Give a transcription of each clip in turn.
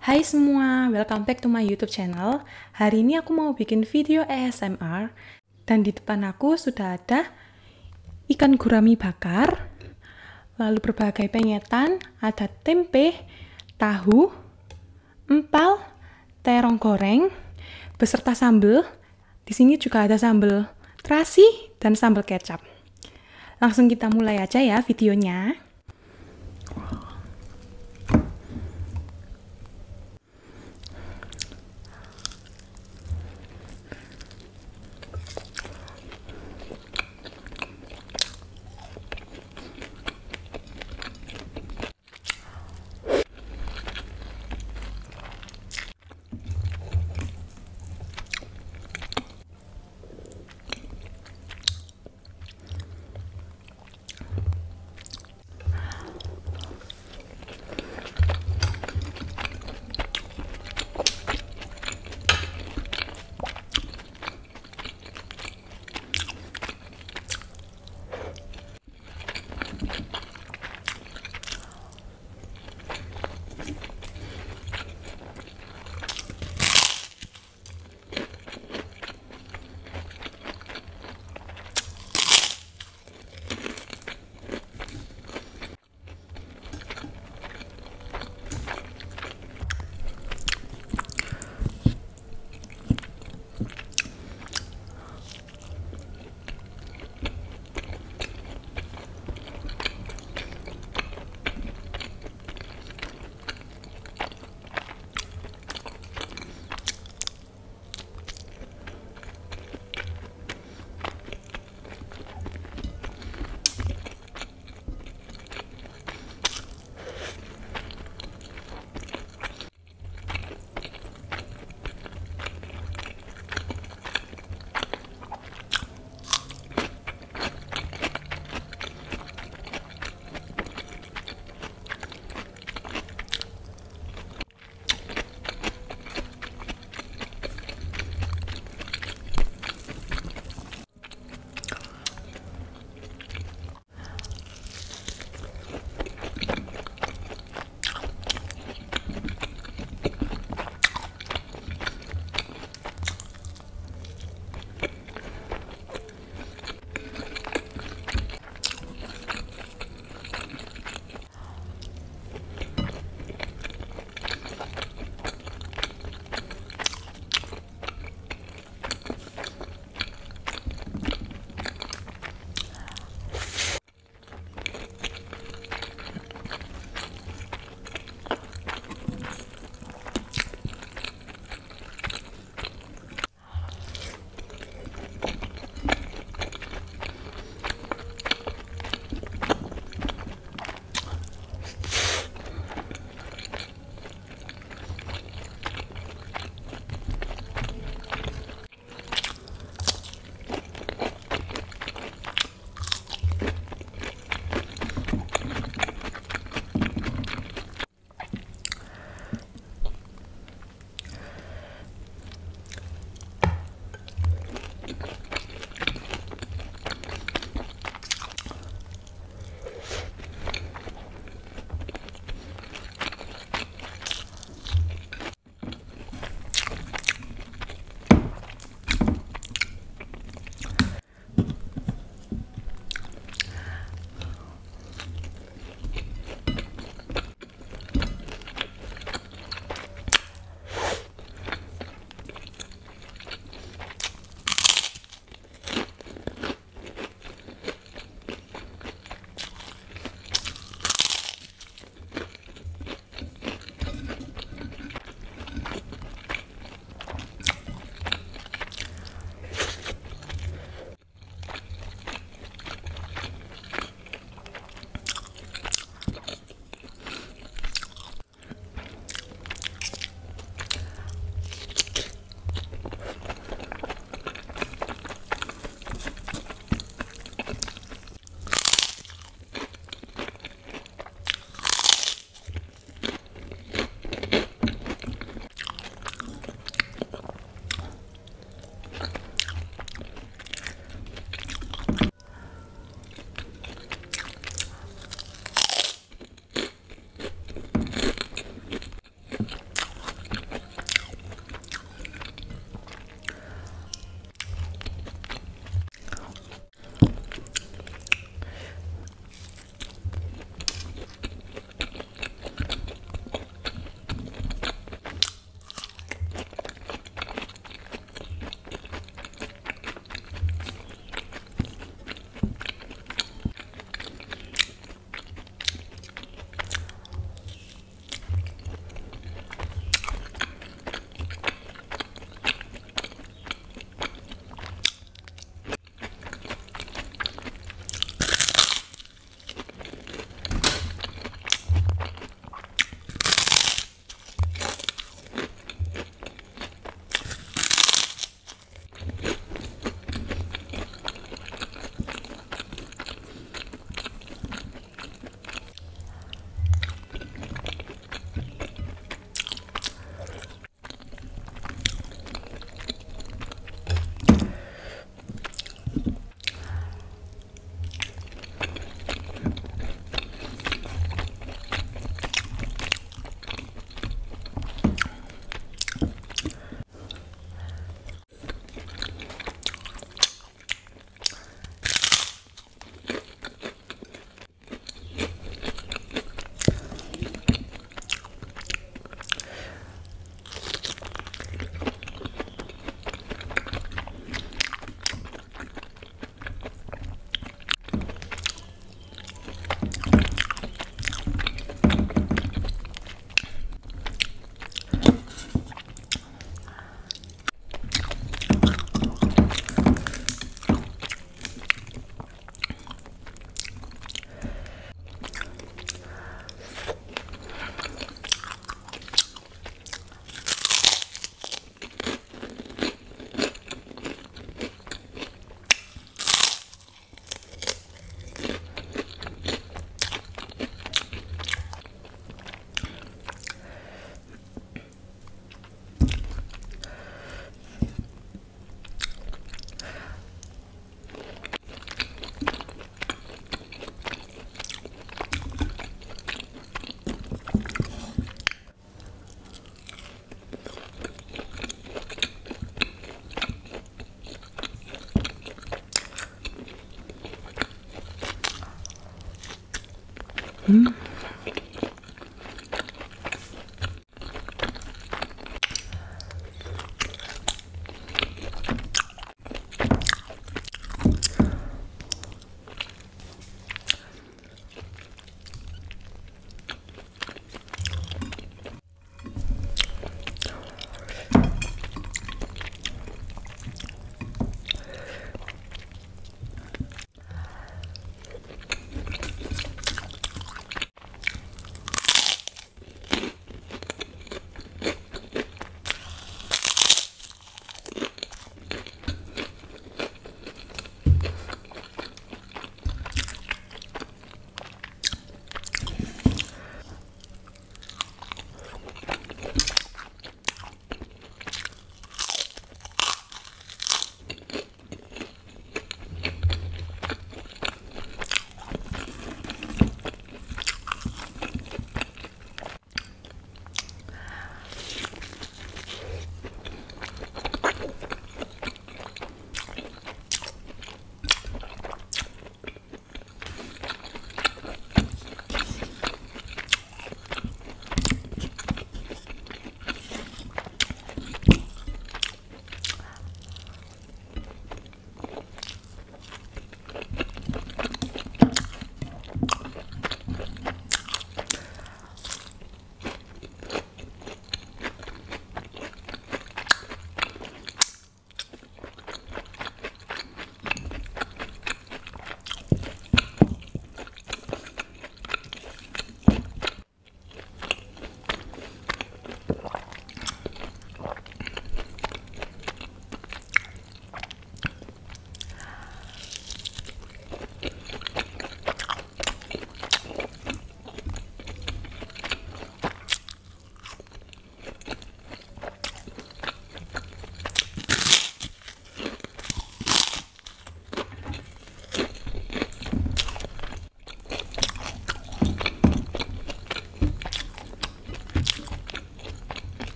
Hai semua, welcome back to my YouTube channel. Hari ini aku mau bikin video ASMR dan di depan aku sudah ada ikan gurami bakar, lalu berbagai penyetan, ada tempe, tahu, empal, terong goreng, beserta sambal. Di sini juga ada sambal terasi dan sambal kecap. Langsung kita mulai aja ya videonya.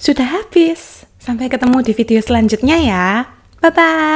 sudah habis. Sampai ketemu di video selanjutnya ya. Bye bye.